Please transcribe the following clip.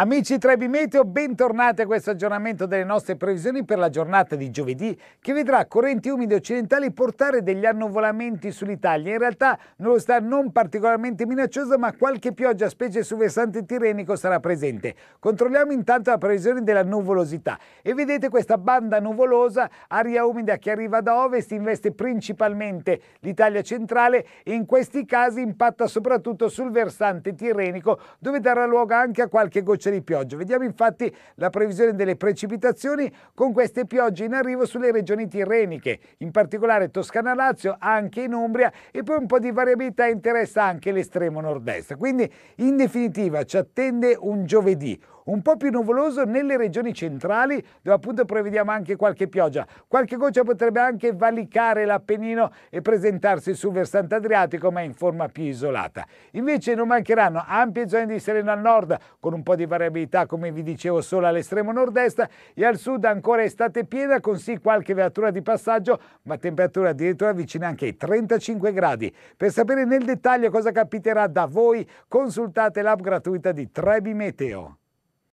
Amici Trebi Meteo, bentornati a questo aggiornamento delle nostre previsioni per la giornata di giovedì che vedrà correnti umide occidentali portare degli annuvolamenti sull'Italia. In realtà nullità non particolarmente minaccioso, ma qualche pioggia specie sul versante tirrenico sarà presente. Controlliamo intanto la previsione della nuvolosità e vedete questa banda nuvolosa, aria umida che arriva da ovest, investe principalmente l'Italia centrale e in questi casi impatta soprattutto sul versante tirrenico dove darà luogo anche a qualche goccia gocce di pioggia. Vediamo infatti la previsione delle precipitazioni con queste piogge in arrivo sulle regioni tirreniche, in particolare Toscana-Lazio, anche in Umbria e poi un po' di variabilità interessa anche l'estremo nord-est. Quindi in definitiva ci attende un giovedì un po' più nuvoloso nelle regioni centrali dove appunto prevediamo anche qualche pioggia. Qualche goccia potrebbe anche valicare l'Appennino e presentarsi sul versante adriatico ma in forma più isolata. Invece non mancheranno ampie zone di sereno al nord con un po' di variabilità come vi dicevo solo all'estremo nord-est e al sud ancora estate piena con sì qualche veatura di passaggio ma temperatura addirittura vicina anche ai 35 gradi. Per sapere nel dettaglio cosa capiterà da voi consultate l'app gratuita di Trebi Meteo.